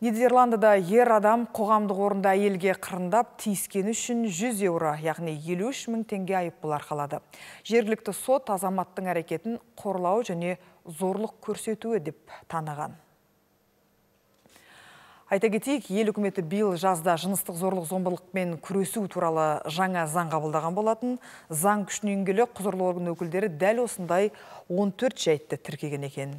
Нидерландыда ер адам қоғамдық орында елге қырындап тиіскені үшін 100 еуро, яғни 53 тенге теңге айыппұл арқалады. Жергілікті сот азаматтың әрекетін қорлау және зорлық көрсетуі деп таныған. Айта кетейік, ел үкіметі биыл жазда жыныстық зорлық зомбылықпен күресу туралы жаңа заң қабылдаған болатын. Заң күшінен келі құзырлы орган өкілдері дәл осындай 14 жайтты тіркеген екен.